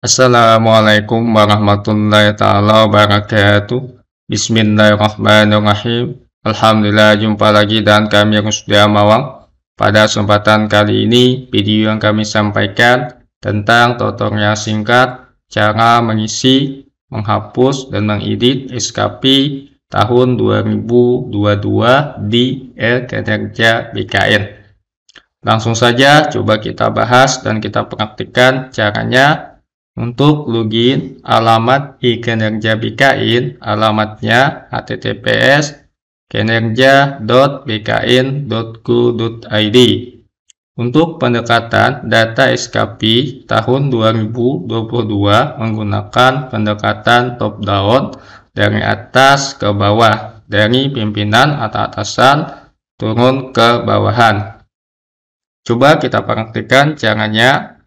Assalamualaikum warahmatullahi taala wabarakatuh. Bismillahirrahmanirrahim. Alhamdulillah jumpa lagi dan kami yang sudah mawang. Pada kesempatan kali ini video yang kami sampaikan tentang tutorial singkat cara mengisi, menghapus dan mengedit SKP tahun 2022 di LKTRJ BKN. Langsung saja coba kita bahas dan kita praktikkan caranya untuk login alamat iKinerja BKIN, alamatnya https kinerja.bkin.go.id Untuk pendekatan data SKP tahun 2022 menggunakan pendekatan top down dari atas ke bawah, dari pimpinan atau atasan turun ke bawahan. Coba kita praktikkan caranya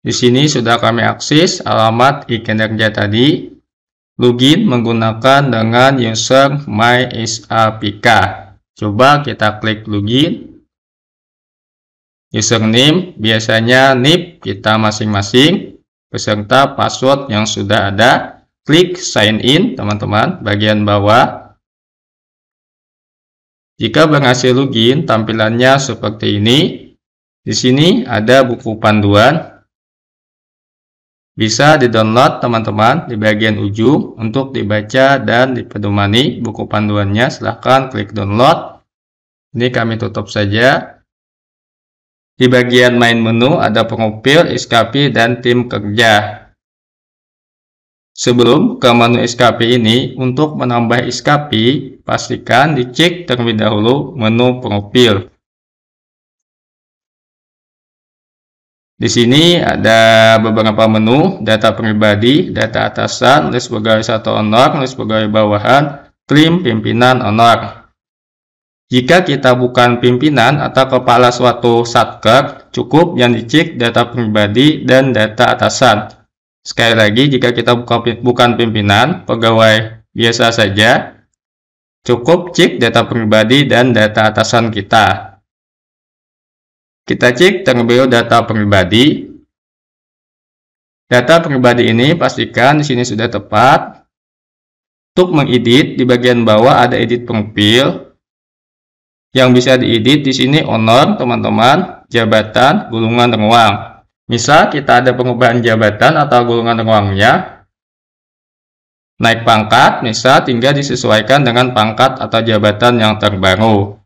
di sini sudah kami akses alamat e-kinerja tadi. Login menggunakan dengan user mysapk. Coba kita klik login. Username biasanya NIP kita masing-masing peserta password yang sudah ada. Klik sign in teman-teman bagian bawah. Jika berhasil login tampilannya seperti ini. Di sini ada buku panduan bisa didownload teman-teman di bagian ujung untuk dibaca dan dipedomani buku panduannya. Silahkan klik download. Ini kami tutup saja. Di bagian main menu ada pengupil, iskapi, dan tim kerja. Sebelum ke menu iskapi ini, untuk menambah iskapi, pastikan dicek terlebih dahulu menu pengupil. Di sini ada beberapa menu, data pribadi, data atasan, list pegawai satu honor, list pegawai bawahan, trim pimpinan honor. Jika kita bukan pimpinan atau kepala suatu satker, cukup yang dicek data pribadi dan data atasan. Sekali lagi, jika kita bukan pimpinan, pegawai biasa saja, cukup cek data pribadi dan data atasan kita. Kita cek terlebih data pribadi. Data pribadi ini pastikan di sini sudah tepat. Untuk mengedit di bagian bawah ada edit profil. Yang bisa diedit di sini honor, teman-teman, jabatan, gulungan ruang. Misal kita ada pengubahan jabatan atau gulungan ruangnya. Naik pangkat, misal tinggal disesuaikan dengan pangkat atau jabatan yang terbaru.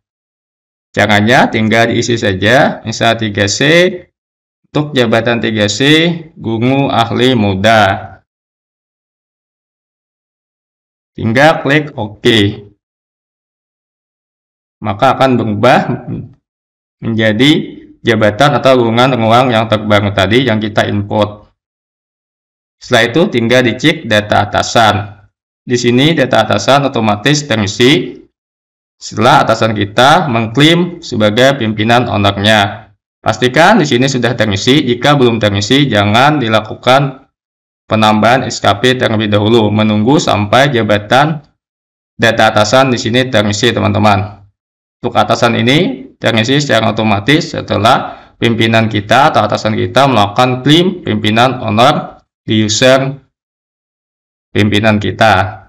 Caranya tinggal diisi saja, misal 3C, untuk jabatan 3C, guru ahli muda. Tinggal klik OK. Maka akan berubah menjadi jabatan atau ruangan ruang yang terbaru tadi yang kita input Setelah itu tinggal dicek data atasan. Di sini data atasan otomatis terisi setelah atasan kita mengklaim sebagai pimpinan ownernya. Pastikan di sini sudah terisi, jika belum terisi jangan dilakukan penambahan SKP terlebih dahulu, menunggu sampai jabatan data atasan di sini terisi teman-teman. Untuk atasan ini terisi secara otomatis setelah pimpinan kita atau atasan kita melakukan klaim pimpinan owner di user pimpinan kita.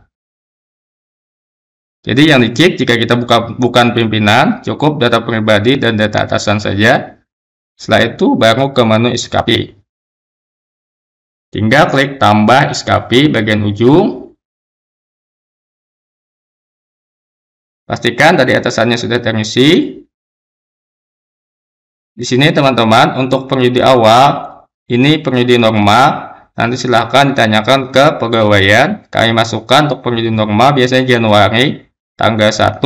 Jadi yang dicek jika kita buka, bukan pimpinan, cukup data pribadi dan data atasan saja. Setelah itu baru ke menu iskapi. Tinggal klik tambah iskapi bagian ujung. Pastikan tadi atasannya sudah terisi. Di sini teman-teman, untuk penyidik awal, ini penyidik normal, nanti silahkan ditanyakan ke pegawaian. Kami masukkan untuk penyidik normal biasanya Januari tanggal 1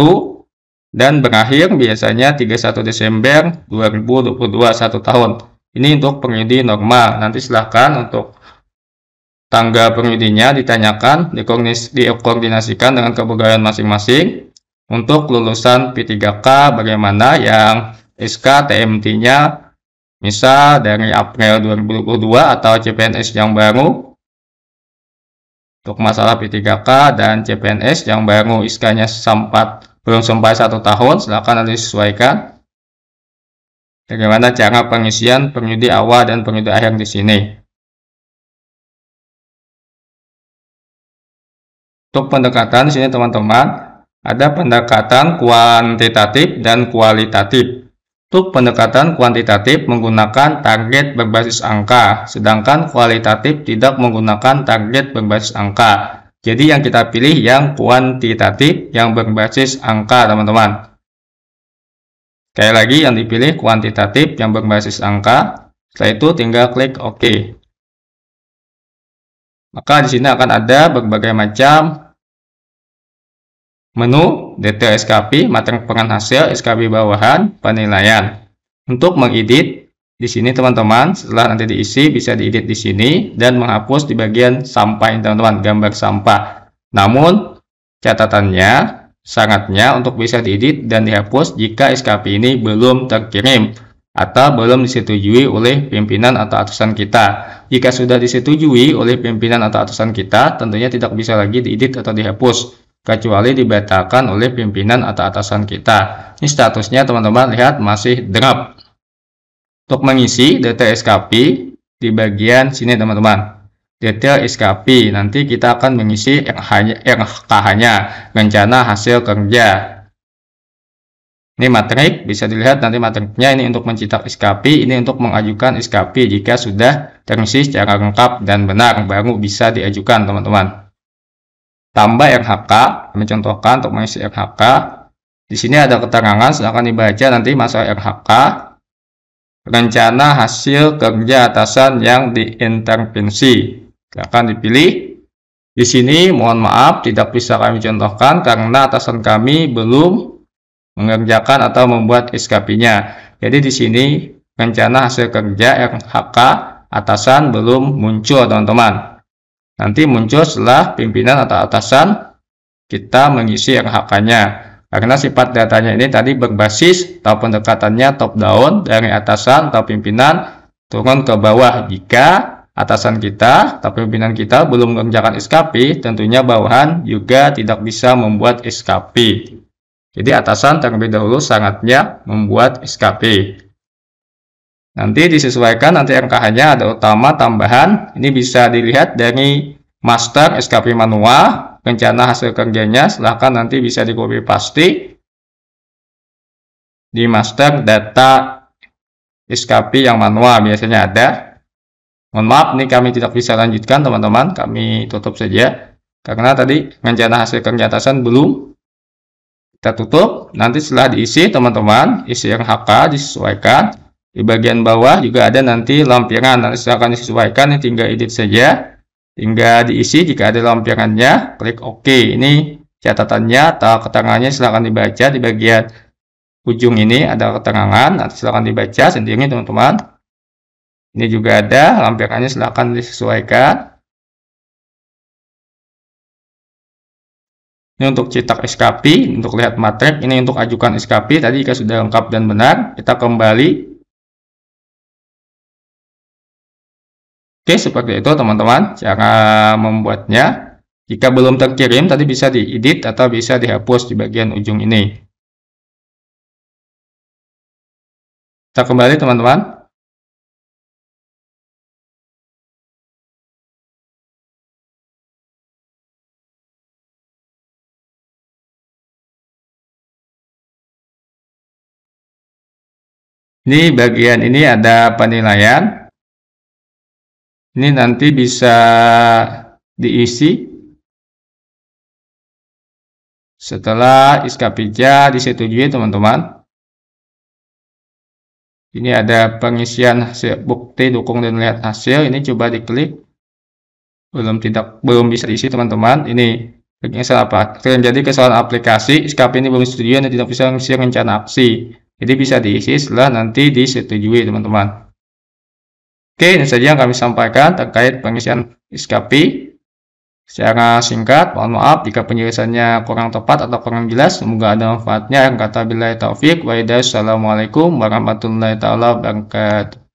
dan berakhir biasanya 31 Desember 2022 satu tahun. Ini untuk pengundi normal. Nanti silahkan untuk tangga pengujinya ditanyakan, dikoordinasikan dengan kepegawaian masing-masing. Untuk lulusan P3K bagaimana yang SK TMT-nya misal dari April 2022 atau CPNS yang baru untuk masalah P3K dan CPNS yang baru iskanya sempat belum sampai satu tahun, silahkan nanti sesuaikan bagaimana cara pengisian penyudi awal dan penyudi akhir di sini. Untuk pendekatan di sini teman-teman, ada pendekatan kuantitatif dan kualitatif. Untuk pendekatan kuantitatif menggunakan target berbasis angka, sedangkan kualitatif tidak menggunakan target berbasis angka. Jadi yang kita pilih yang kuantitatif yang berbasis angka, teman-teman. Sekali lagi yang dipilih kuantitatif yang berbasis angka. Setelah itu tinggal klik OK. Maka di sini akan ada berbagai macam menu detail SKP, materi pengen hasil, SKP bawahan, penilaian. Untuk mengedit, di sini teman-teman, setelah nanti diisi, bisa diedit di sini, dan menghapus di bagian sampah ini teman-teman, gambar sampah. Namun, catatannya, sangatnya untuk bisa diedit dan dihapus jika SKP ini belum terkirim atau belum disetujui oleh pimpinan atau atasan kita. Jika sudah disetujui oleh pimpinan atau atasan kita, tentunya tidak bisa lagi diedit atau dihapus kecuali dibatalkan oleh pimpinan atau atasan kita. Ini statusnya teman-teman lihat masih drop. Untuk mengisi detail SKP di bagian sini teman-teman. Detail SKP nanti kita akan mengisi RKH-nya, rencana hasil kerja. Ini matrik, bisa dilihat nanti matriknya ini untuk mencetak SKP, ini untuk mengajukan SKP jika sudah terisi secara lengkap dan benar, baru bisa diajukan teman-teman tambah RHK kami contohkan untuk mengisi RHK di sini ada keterangan silahkan dibaca nanti masuk RHK rencana hasil kerja atasan yang diintervensi silahkan dipilih di sini mohon maaf tidak bisa kami contohkan karena atasan kami belum mengerjakan atau membuat SKP-nya jadi di sini rencana hasil kerja RHK atasan belum muncul teman-teman Nanti muncul setelah pimpinan atau atasan kita mengisi yang nya Karena sifat datanya ini tadi berbasis atau pendekatannya top down dari atasan atau pimpinan turun ke bawah. Jika atasan kita atau pimpinan kita belum mengerjakan SKP, tentunya bawahan juga tidak bisa membuat SKP. Jadi atasan terlebih dahulu sangatnya membuat SKP. Nanti disesuaikan nanti MKH-nya ada utama tambahan. Ini bisa dilihat dari master SKP manual, rencana hasil kerjanya silahkan nanti bisa di copy pasti di master data SKP yang manual biasanya ada. Mohon maaf ini kami tidak bisa lanjutkan teman-teman, kami tutup saja karena tadi rencana hasil kerja belum kita tutup. Nanti setelah diisi teman-teman, isi yang HK disesuaikan di bagian bawah juga ada nanti lampiran. Nanti silakan disesuaikan. tinggal edit saja. Tinggal diisi jika ada lampirannya. Klik OK. Ini catatannya atau keterangannya silahkan dibaca di bagian ujung ini ada keterangan. Nanti silahkan dibaca sendiri teman-teman. Ini juga ada lampirannya silahkan disesuaikan. Ini untuk cetak SKP, untuk lihat matrik, ini untuk ajukan SKP. Tadi jika sudah lengkap dan benar, kita kembali Oke, seperti itu teman-teman cara membuatnya. Jika belum terkirim, tadi bisa diedit atau bisa dihapus di bagian ujung ini. Kita kembali teman-teman. Ini bagian ini ada penilaian. Ini nanti bisa diisi setelah iskapija disetujui teman-teman. Ini ada pengisian hasil bukti dukung dan lihat hasil. Ini coba diklik. Belum tidak belum bisa diisi teman-teman. Ini kesalahan apa? Kalian jadi kesalahan aplikasi. Iskap ini belum setuju dan tidak bisa mengisi rencana aksi. Jadi bisa diisi setelah nanti disetujui teman-teman. Oke, ini saja yang kami sampaikan terkait pengisian SKP. Secara singkat, mohon maaf jika penjelasannya kurang tepat atau kurang jelas. Semoga ada manfaatnya. Yang Kata bila taufik. Assalamualaikum warahmatullahi wabarakatuh.